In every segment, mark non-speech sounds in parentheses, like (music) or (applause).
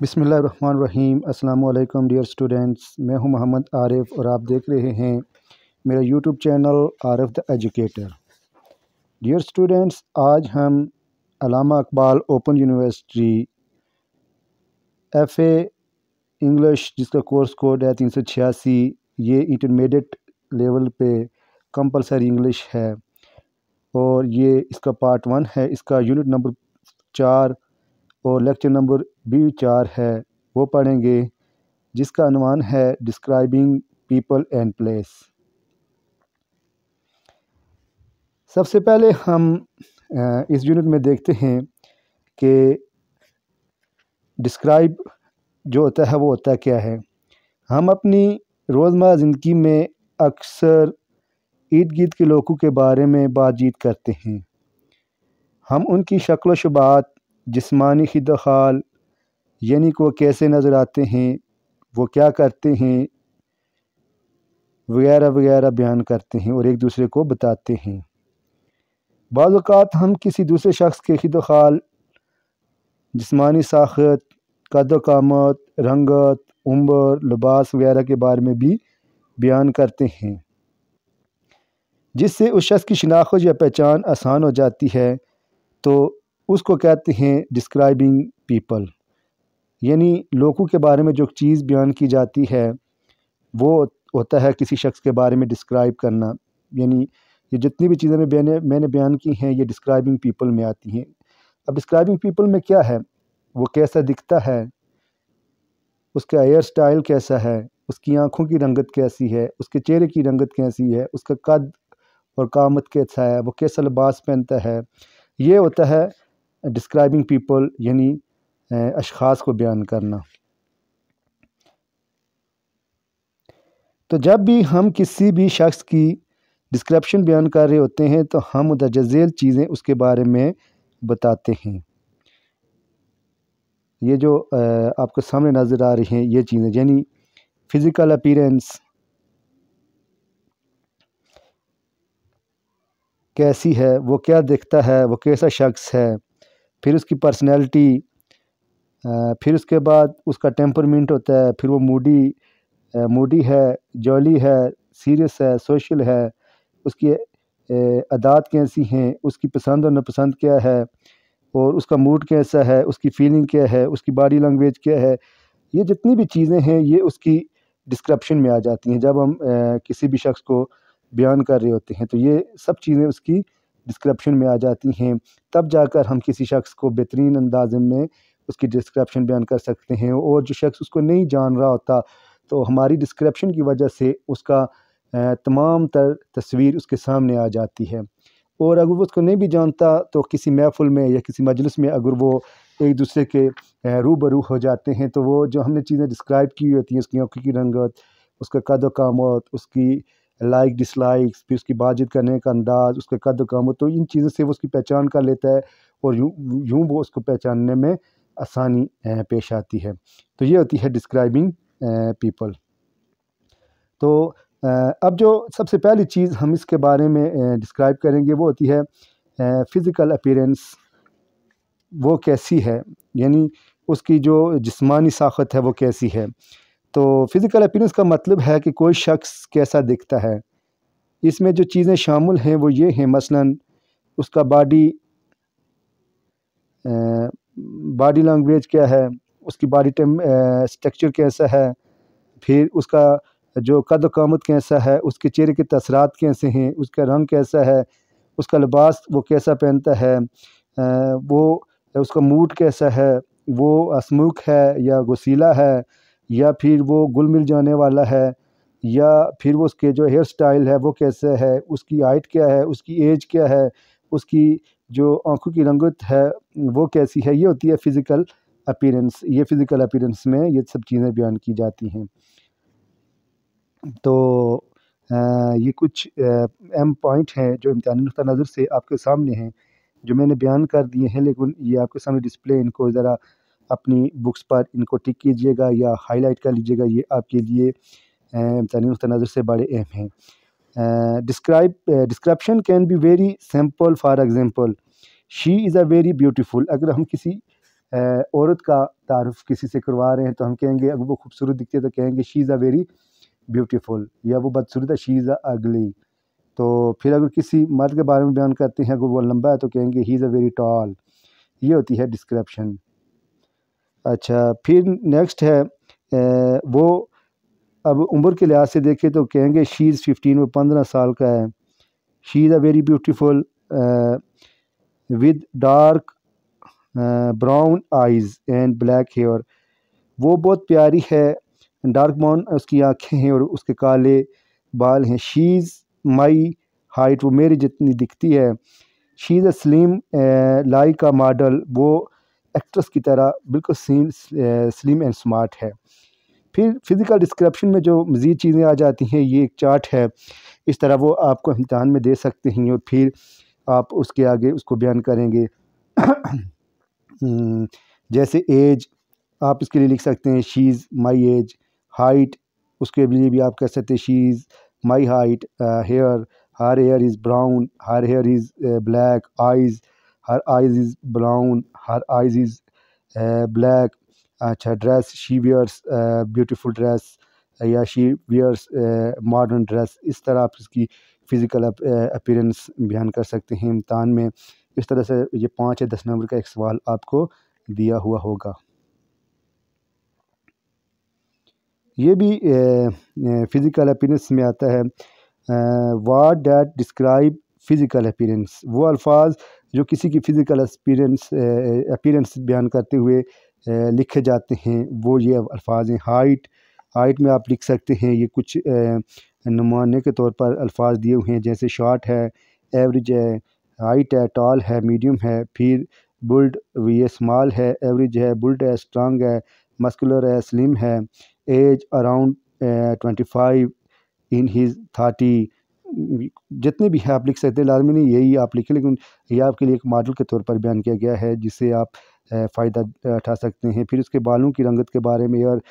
बिसमीम् अल्लाम dear students मैं हूं मोहम्मद आरिफ और आप देख रहे हैं मेरा YouTube channel Arif the educator dear students आज हम Allama Iqbal open university F English English जिसका कोर्स कोड है तीन सौ छियासी ये इंटरमीडिएट लेवल पे कंपलसरी इंग्लिश है और ये इसका पार्ट वन है इसका यूनिट नंबर चार और लेक्चर नंबर बी चार है वो पढ़ेंगे जिसका अनुमान है डिस्क्राइबिंग पीपल एंड प्लेस सबसे पहले हम इस यूनिट में देखते हैं कि डिस्क्राइब जो होता है वो होता क्या है हम अपनी रोज़मर्रा ज़िंदगी में अक्सर ईद गीत के लोगों के बारे में बातचीत करते हैं हम उनकी शक्ल शुबात जिसमानी खिदाल यानी कि वो कैसे नज़र आते हैं वो क्या करते हैं वगैरह वगैरह बयान करते हैं और एक दूसरे को बताते हैं बाज़ात हम किसी दूसरे शख्स के खिद खाल जिसमानी साखत कद कामत रंगत उम्र लिबास वगैरह के बारे में भी बयान करते हैं जिससे उस शख्स की शिनाख्त या पहचान आसान हो जाती है तो उसको कहते हैं डिस्क्राइबिंग पीपल यानी लोगों के बारे में जो चीज़ बयान की जाती है वो होता है किसी शख्स के बारे में डिस्क्राइब करना यानी ये जितनी भी चीज़ें मैं मैंने मैंने बयान की हैं ये डिस्क्राइबिंग पीपल में आती हैं अब डिस्क्राइबिंग पीपल में क्या है वो कैसा दिखता है उसका हेयर स्टाइल कैसा है उसकी आँखों की रंगत कैसी है उसके चेहरे की रंगत कैसी है उसका कद और कामत कैसा है वो कैसा लिबास पहनता है ये होता है डिस्क्राइबिंग पीपल यानी अशखास को बयान करना तो जब भी हम किसी भी शख्स की डिस्क्रप्शन बयान कर रहे होते हैं तो हम दर्जेल चीज़ें उसके बारे में बताते हैं ये जो आपके सामने नज़र आ रही हैं ये चीज़ें यानी फ़िज़िकल अपीरेंस कैसी है वो क्या देखता है वो कैसा शख्स है फिर उसकी पर्सनैलिटी फिर उसके बाद उसका टेम्परमेंट होता है फिर वो मूडी मूडी है जॉली है सीरियस है सोशल है उसकी अदात कैसी हैं उसकी पसंद और नापसंद क्या है और उसका मूड कैसा है उसकी फीलिंग क्या है उसकी बॉडी लैंग्वेज क्या है ये जितनी भी चीज़ें हैं ये उसकी डिस्क्रप्शन में आ जाती हैं जब हम ए, किसी भी शख्स को बयान कर रहे होते हैं तो ये सब चीज़ें उसकी डिस्क्रप्शन में आ जाती हैं तब जाकर हम किसी शख्स को बेहतरीन अंदाज में उसकी डिस्क्रिप्शन बयान कर सकते हैं और जो शख्स उसको नहीं जान रहा होता तो हमारी डिस्क्रिप्शन की वजह से उसका तमाम तर तस्वीर उसके सामने आ जाती है और अगर वो उसको नहीं भी जानता तो किसी महफुल में या किसी मजलिस में अगर वो एक दूसरे के रूबरू हो जाते हैं तो वो जो हमने चीज़ें डिस्क्राइब की होती हैं उसकी आँखों की रंगत उसका कद कामत उसकी लाइक डिसलाइक फिर उसकी बातचीत करने का अंदाज़ उसका कद कामत तो इन चीज़ों से वो उसकी पहचान कर लेता है और यूँ यूँ वो उसको पहचानने में आसानी पेश आती है तो ये होती है डिस्क्राइबिंग पीपल तो अब जो सबसे पहली चीज़ हम इसके बारे में डिस्क्राइब करेंगे वो होती है फ़िज़िकल अपीरेंस वो कैसी है यानी उसकी जो जिस्मानी साखत है वो कैसी है तो फ़िज़िकल अपीरेंस का मतलब है कि कोई शख्स कैसा दिखता है इसमें जो चीज़ें शामिल हैं वो ये हैं मसलन उसका बॉडी बॉडी लैंग्वेज क्या है उसकी बॉडी टेम स्ट्रक्चर कैसा है फिर उसका जो कद कामत कैसा है उसके चेहरे के तसरात कैसे हैं उसका रंग कैसा है उसका लिबास वो कैसा पहनता है वो उसका मूड कैसा है वो असमुख है या गसीला है या फिर वो गुल मिल जाने वाला है या फिर वो उसके जो हेयर स्टाइल है वो कैसे है उसकी हाइट क्या है उसकी एज क्या है उसकी जो आँखों की रंगत है वो कैसी है ये होती है फ़िज़िकल अपीरेंस ये फ़िज़िकल अपीरेंस में ये सब चीज़ें बयान की जाती हैं तो आ, ये कुछ अहम पॉइंट हैं जो इम्तानी नुक़ नज़र से आपके सामने हैं जो मैंने बयान कर दिए हैं लेकिन ये आपके सामने डिस्प्ले इनको ज़रा अपनी बुक्स पर इनको टिक कीजिएगा या हाईलाइट कर लीजिएगा ये आपके लिए इम्तानी नुक़ नज़र से बड़े अहम हैं describe description can be very simple for example she is a very beautiful अगर हम किसी uh, औरत का तारफ़ किसी से करवा रहे हैं तो हम कहेंगे अगर वो खूबसूरत दिखती है तो कहेंगे she is a very beautiful या वो बदसूरत है शी इज़ अ अगली तो फिर अगर किसी मर्द के बारे में बयान करते हैं अगर वो लंबा है तो कहेंगे he is a very tall ये होती है डिस्क्रप्शन अच्छा फिर नेक्स्ट है uh, वो अब उम्र के लिहाज से देखें तो कहेंगे शी इज़ फिफ्टीन वो पंद्रह साल का है she is a very beautiful with dark brown eyes and black hair वो बहुत प्यारी है डार्क ब्राउन उसकी आँखें हैं और उसके काले बाल हैं शी इज़ माई हाइट वो मेरी जितनी दिखती है she is a slim like का मॉडल वो एक्ट्रेस की तरह बिल्कुल स्लिम एंड स्मार्ट है फिर फ़िज़िकल डिस्क्रप्शन में जो मज़ीद चीज़ें आ जाती हैं ये एक चार्ट है इस तरह वो आपको इम्तहान में दे सकते हैं और फिर आप उसके आगे उसको बयान करेंगे हम्म, जैसे एज आप इसके लिए लिख सकते हैं शीज़ माई एज हाइट उसके लिए भी आप कह सकते हैं she's my height hair her hair is brown her hair is black eyes her eyes is brown her eyes is black अच्छा dress she wears beautiful dress या शी वियर्स मॉडर्न ड्रेस इस तरह आप इसकी फ़िज़िकल अपीरेंस uh, बयान कर सकते हैं इम्तान में इस तरह से ये पाँच या दस नंबर का एक सवाल आपको दिया हुआ होगा ये भी फ़िज़िकल uh, अपीरेंस uh, में आता है वाट डैट डिस्क्राइब फ़िज़िकल अपीरेंस वो अल्फाज जो किसी की फ़िज़िकल अपीरेंस अपीरेंस बयान करते हुए लिखे जाते हैं वो ये अल्फाज हैं हाइट हाइट में आप लिख सकते हैं ये कुछ नुमाने के तौर पर अल्फाज दिए हुए हैं जैसे शॉर्ट है एवरेज है हाइट है टॉल है मीडियम है फिर बुल्ड ये स्मॉल है एवरेज है बुल्ड है स्ट्रांग है मस्कुलर है स्लिम है age around twenty five in his thirty जितने भी हैं आप लिख सकते हैं लाजमी नहीं यही आप लिखें लेकिन ये आपके लिए एक मॉडल के तौर पर बयान किया गया है जिसे आप फ़ायदा उठा सकते हैं फिर उसके बालों की रंगत के बारे में और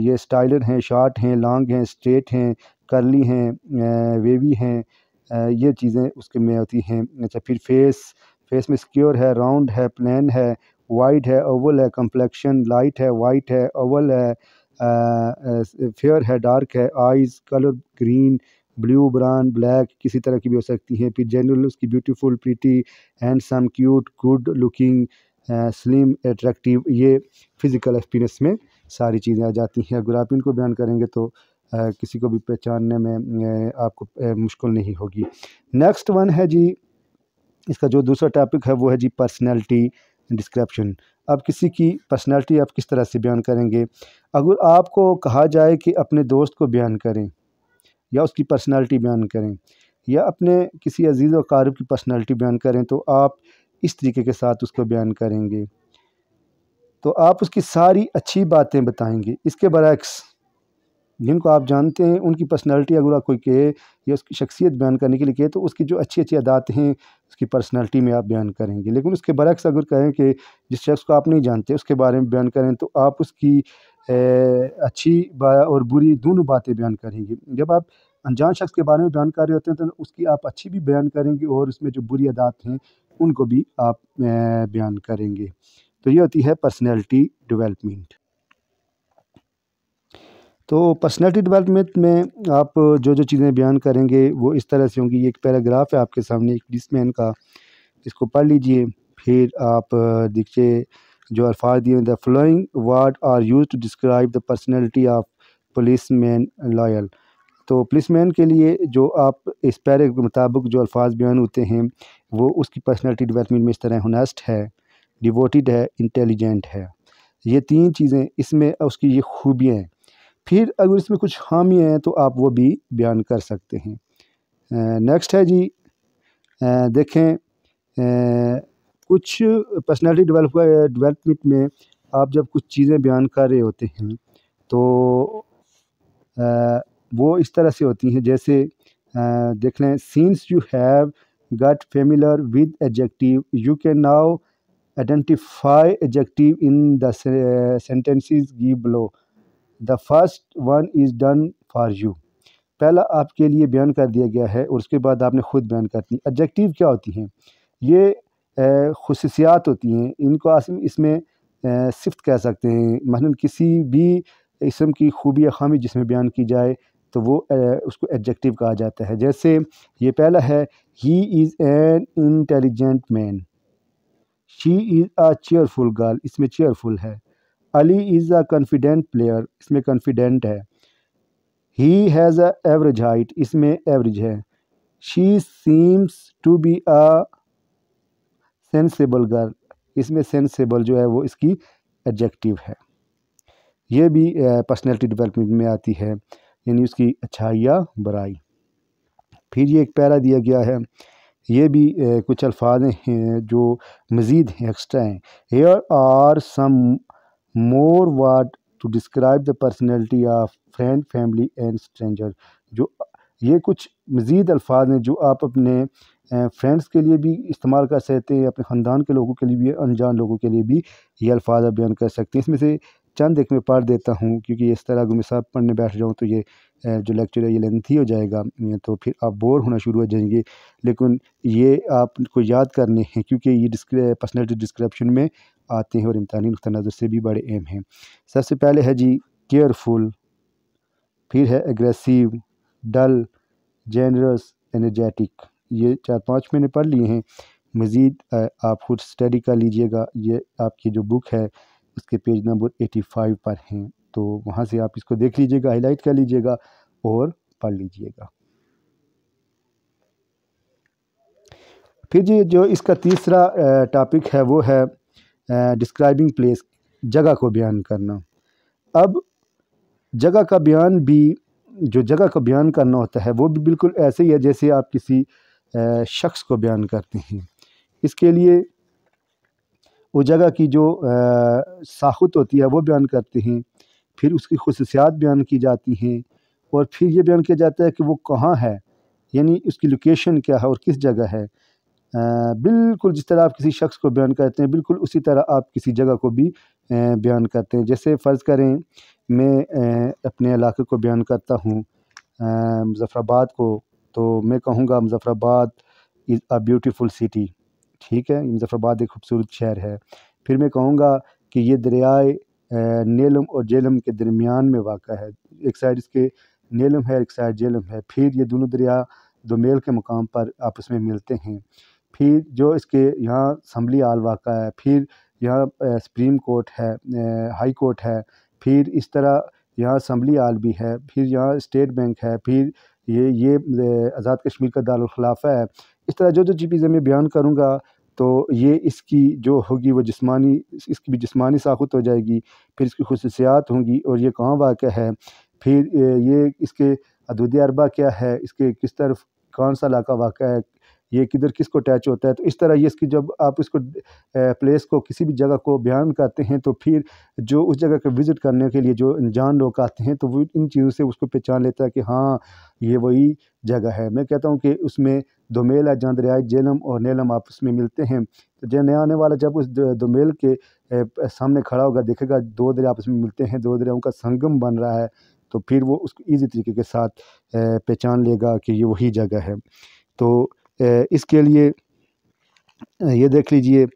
ये स्टाइलर हैं शार्ट हैं लॉन्ग हैं स्ट्रेट हैं करली हैं वेवी हैं ये चीज़ें उसके में होती हैं अच्छा फिर फेस फेस में स्क्योर है राउंड है प्लान है वाइट है ओवल है कम्प्लेक्शन लाइट है वाइट है ओवल है फेयर है डार्क है eyes colour green blue brown black किसी तरह की भी हो सकती हैं फिर जनरल उसकी beautiful pretty handsome cute good looking slim attractive ये फ़िज़िकल एक्सपीरियंस में सारी चीज़ें आ जाती हैं अगर आप इनको बयान करेंगे तो आ, किसी को भी पहचानने में आपको मुश्किल नहीं होगी नेक्स्ट वन है जी इसका जो दूसरा टॉपिक है वो है जी पर्सनैलिटी डिस्क्रिप्शन अब किसी की पर्सनैलिटी आप किस तरह से बयान करेंगे अगर आपको कहा जाए कि अपने दोस्त को बयान करें या उसकी पर्सनैलिटी बयान करें या अपने किसी अजीज़ व कारब की पर्सनैलिटी बयान करें तो आप इस तरीके के साथ उसको बयान करेंगे तो आप उसकी सारी अच्छी बातें बताएंगे इसके बरक्स जिनको आप जानते हैं उनकी पर्सनालिटी अगर कोई कहे या उसकी शख्सियत बयान करने के लिए कहे तो उसकी जो अच्छी अच्छी अदात हैं उसकी पर्सनालिटी में आप बयान करेंगे लेकिन उसके बरक्स अगर कहें कि जिस शख्स को आप नहीं जानते उसके बारे में बयान करें तो आप उसकी ए, अच्छी और बुरी दोनों बातें बयान करेंगे जब आप अनजान शख्स के बारे में बयान कर रहे होते हैं तो उसकी आप अच्छी भी बयान करेंगे और उसमें जो बुरी अदात हैं उनको भी आप बयान करेंगे तो ये होती है पर्सनैलिटी डिवेलपमेंट तो पर्सनैलिटी डिवेलपमेंट में आप जो जो चीज़ें बयान करेंगे वो इस तरह से होंगी एक पैराग्राफ है आपके सामने एक डिसमैन का इसको पढ़ लीजिए फिर आप देखिए जो अल्फाज दिए the following word are use to describe the personality of police man loyal तो पुलिसमैन के लिए जो आप इस पैरे के मुताबिक जो अल्फाज बयान होते हैं वो उसकी पर्सनैलिटी डिवेलपमेंट में इस तरह होनेस्ट है डिवोटेड है इंटेलिजेंट है ये तीन चीज़ें इसमें उसकी ये खूबियाँ हैं फिर अगर इसमें कुछ खामियाँ हैं तो आप वो भी बयान कर सकते हैं नेक्स्ट है जी आ, देखें आ, कुछ पर्सनैलिटी डिवेलप डिवेलपमेंट में आप जब कुछ चीज़ें बयान कर रहे होते हैं तो आ, वो इस तरह से होती हैं जैसे देख लें since you have got familiar with adjective you can now identify adjective in the uh, below the first one is done for you पहला आपके लिए बयान कर दिया गया है और उसके बाद आपने ख़ुद बयान कर दी एजेक्टिव क्या होती हैं ये खसूसियात होती हैं इनको आसम इसमें सिफ्त कह सकते हैं मसलन किसी भी इसम की खूबी खामी जिसमें बयान की जाए तो वो उसको एडजेक्टिव कहा जाता है जैसे ये पहला है he is an intelligent man she is a cheerful girl इसमें चेयरफुल है Ali is a confident player इसमें कॉन्फिडेंट है he has a average height इसमें एवरेज है she seems to be a sensible girl इसमें सेंसेबल जो है वो इसकी एडजेक्टिव है ये भी पर्सनैलिटी डेवलपमेंट में आती है यानी उसकी अच्छाई या बराई फिर ये एक पैरा दिया गया है ये भी ए, कुछ अल्फाज हैं जो मज़ीद हैं एक्स्ट्रा हैं हेयर आर सम मोर वाट to describe the personality of friend family and stranger जो ये कुछ मज़ीद अल्फाज हैं जो आप अपने फ्रेंड्स के लिए भी इस्तेमाल कर सकते हैं अपने ख़ानदान के लोगों के लिए भी अनजान लोगों के लिए भी ये अल्फाज बयान कर सकते हैं इसमें से चंद एक में पढ़ देता हूँ क्योंकि इस तरह अगर मैं सब पढ़ने बैठ जाऊँ तो ये जो लेक्चर है ये लेंथी हो जाएगा तो फिर आप बोर होना शुरू हो जाएंगे लेकिन ये आपको याद करने हैं क्योंकि ये पर्सनैलिटी डिस्क्रिप्शन में आते हैं और इम्तानी नुक़ नज़र से भी बड़े एम हैं सबसे पहले है जी केयरफुल फिर है एग्रेसिव डल जेनरस एनर्जेटिक ये चार पाँच मैंने पढ़ लिए हैं मज़ीद आप खुद स्टडी कर लीजिएगा ये आपकी जो बुक है उसके पेज नंबर 85 पर हैं तो वहाँ से आप इसको देख लीजिएगा हाईलाइट कर लीजिएगा और पढ़ लीजिएगा फिर जी जो इसका तीसरा टॉपिक है वो है डिस्क्राइबिंग प्लेस जगह को बयान करना अब जगह का बयान भी जो जगह का बयान करना होता है वो भी बिल्कुल ऐसे ही है जैसे आप किसी शख्स को बयान करते हैं इसके लिए वो जगह की जो साखुत होती है वो बयान करते हैं फिर उसकी खसूसियात बयान की जाती हैं और फिर ये बयान किया जाता है कि वो कहाँ है यानी उसकी लोकेशन क्या है और किस जगह है बिल्कुल जिस तरह आप किसी शख्स को बयान करते हैं बिल्कुल उसी तरह आप किसी जगह को भी बयान करते हैं जैसे फ़र्ज़ करें मैं अपने इलाके को बयान करता हूँ मुजफ़राबाद को तो मैं कहूँगा Muzaffarabad is a beautiful city ठीक है मुजफ़्फ़रबाद एक खूबसूरत शहर है फिर मैं कहूँगा कि ये दरियाए नीलम और झेलम के दरमियान में वाक़ है एक साइड इसके नीलम है एक साइड जेलम है फिर ये दोनों दरिया दो मेल के मुकाम पर आपस में मिलते हैं फिर जो इसके यहाँ असम्बली आल वाक़ है फिर यहाँ सुप्रीम कोर्ट है हाई कोर्ट है फिर इस तरह यहाँ असम्बली आल भी है फिर यहाँ स्टेट बैंक है फिर ये ये आज़ाद कश्मीर का दारखिलाफ़ा है इस तरह जो जो चीज़ें मैं बयान करूँगा तो ये इसकी जो होगी वो जिस्मानी इसकी भी जिस्मानी साखत हो जाएगी फिर इसकी खसूसियात होंगी और ये कहाँ वाक़ है फिर ये इसके हदूद अरबा क्या है इसके किस तरफ कौन सा इलाका वाक़ है ये किधर किस को अटैच होता है तो इस तरह ये इसकी जब आप इसको प्लेस को किसी भी जगह को बयान करते हैं तो फिर जो उस जगह को विज़िट करने के लिए जो अनजान लोग आते हैं तो वो इन चीज़ों से उसको पहचान लेता है कि हाँ ये वही जगह है मैं कहता हूँ कि उसमें दोमेल या जंदरियाई जेलम और नीलम आपस में मिलते हैं तो जो नया आने वाला जब उस दोमेल के सामने खड़ा होगा देखेगा दो दरिया आपस में मिलते हैं दो दरियाओं का संगम बन रहा है तो फिर वो उसको ईजी तरीके के साथ पहचान लेगा कि ये वही जगह है तो इसके लिए ये देख लीजिए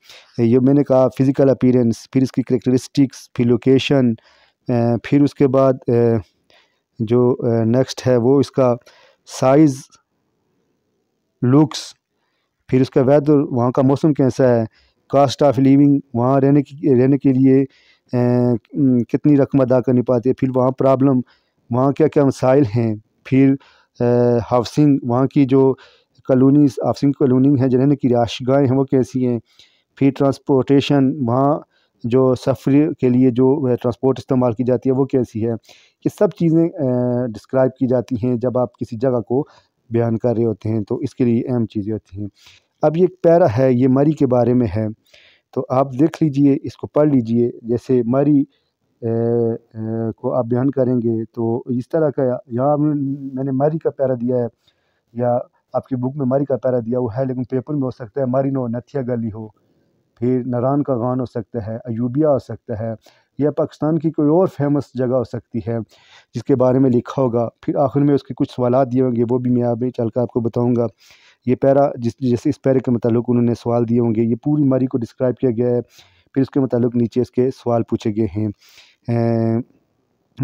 ये मैंने कहा फ़िज़िकल अपीरेंस फिर इसकी करेक्टरिस्टिक्स फिर लोकेशन फिर उसके बाद जो नेक्स्ट है वो इसका साइज़ लुक्स फिर उसका वेदर वहाँ का मौसम कैसा है कास्ट ऑफ लिविंग वहाँ रहने की रहने के लिए ए, कितनी रकम अदा करनी पाती है फिर वहाँ प्रॉब्लम वहाँ क्या क्या मसाइल हैं फिर हाउसिंग वहाँ की जो कॉलोनी हाउसिंग कॉलोनी है जो रहने की रिहाइशगाहें हैं वो कैसी हैं फिर ट्रांसपोर्टेशन वहाँ जो सफ़र के लिए जो ट्रांसपोर्ट इस्तेमाल की जाती है वो कैसी है ये सब चीज़ें डिस्क्राइब की जाती हैं जब आप किसी जगह को बयान कर रहे होते हैं तो इसके लिए अहम चीज़ें होती हैं अब ये पैरा है ये मरी के बारे में है तो आप देख लीजिए इसको पढ़ लीजिए जैसे मरी ए, ए, को आप बयान करेंगे तो इस तरह का यहाँ मैंने मरी का पैरा दिया है या आपकी बुक में मरी का पैरा दिया हुआ है लेकिन पेपर में हो सकता है मरी नो नथिया गली हो फिर नारान का गान हो सकता है अयूबिया हो सकता है या पाकिस्तान की कोई और फेमस जगह हो सकती है जिसके बारे में लिखा होगा फिर आखिर में उसके कुछ सवाल दिए होंगे वो भी मैं आप चल कर आपको बताऊँगा ये पैरा जिस जैसे इस पैरे के मतलब उन्होंने सवाल दिए होंगे ये पूरी मारी को डिस्क्राइब किया गया है फिर उसके मतलब नीचे इसके सवाल पूछे गए हैं अं,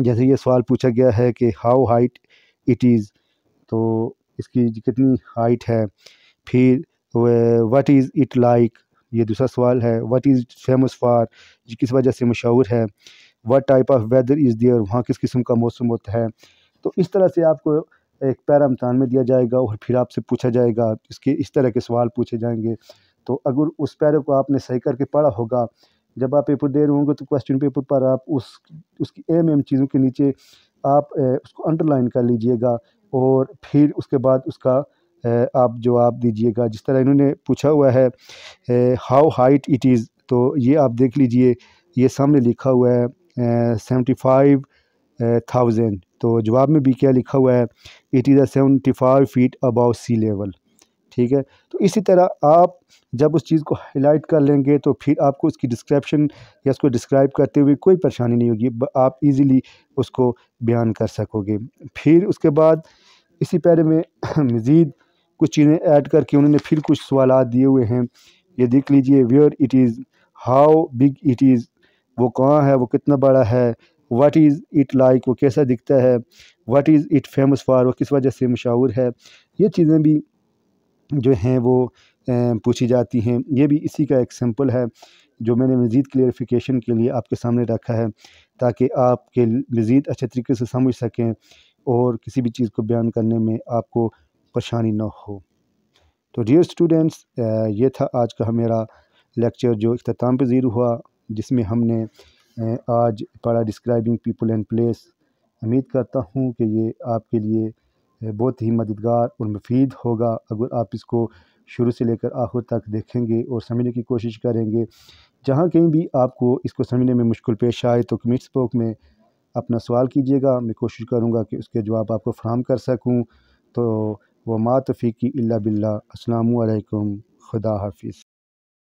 जैसे ये सवाल पूछा गया है कि हाउ हाइट इट इज़ तो इसकी कितनी हाइट है फिर वट इज़ इट लाइक ये दूसरा सवाल है वट इज़ फेमस फॉर ये किस वजह से मशहूर है what type of weather is there वहाँ किस किस्म का मौसम होता है तो इस तरह से आपको एक पैरा इम्तहान में दिया जाएगा और फिर आपसे पूछा जाएगा इसके इस तरह के सवाल पूछे जाएंगे तो अगर उस पैरे को आपने सही करके पढ़ा होगा जब आप पेपर दे रहे होंगे तो क्वेश्चन पेपर पर आप उस उसकी एम एम चीज़ों के नीचे आप ए, उसको अंडरलाइन कर लीजिएगा और फिर उसके बाद उसका आप जवाब दीजिएगा जिस तरह इन्होंने पूछा हुआ है हाउ हाइट इट इज़ तो ये आप देख लीजिए ये सामने लिखा हुआ है सेवेंटी फाइव थाउजेंड तो जवाब में भी क्या लिखा हुआ है it is a seventy five feet above sea level ठीक है तो इसी तरह आप जब उस चीज़ को हाईलाइट कर लेंगे तो फिर आपको उसकी डिस्क्रिप्शन या उसको डिस्क्राइब करते हुए कोई परेशानी नहीं होगी आप इजीली उसको बयान कर सकोगे फिर उसके बाद इसी पैर में (coughs) मज़ीद कुछ चीज़ें ऐड करके उन्होंने फिर कुछ सवाल दिए हुए हैं ये देख लीजिए where it is how big it is वो कहाँ है वो कितना बड़ा है वाट इज़ इट लाइक वो कैसा दिखता है what is it famous for वो किस वजह से मशहूर है ये चीज़ें भी जो हैं वो पूछी जाती हैं ये भी इसी का एक सैम्पल है जो मैंने मज़ीद क्लियरिफिकेशन के लिए आपके सामने रखा है ताकि आपके मज़ीद अच्छे तरीके से समझ सकें और किसी भी चीज़ को बयान करने में आपको परेशानी ना हो तो डियर स्टूडेंट्स ये था आज का मेरा लेक्चर जो अख्ताम पजीर हुआ जिसमें हमने आज पढ़ा डिस्क्राइबिंग पीपल एंड प्लेस उम्मीद करता हूँ कि ये आपके लिए बहुत ही मददगार और मुफीद होगा अगर आप इसको शुरू से लेकर आखिर तक देखेंगे और समझने की कोशिश करेंगे जहाँ कहीं भी आपको इसको समझने में मुश्किल पेश आए तो कमेंट्स बॉक्स में अपना सवाल कीजिएगा मैं कोशिश करूँगा कि उसके जवाब आपको फ्राहम कर सकूँ तो व मातफ़ी की अल्ला बिल्ला अस्सलाम खुदा हाफिज़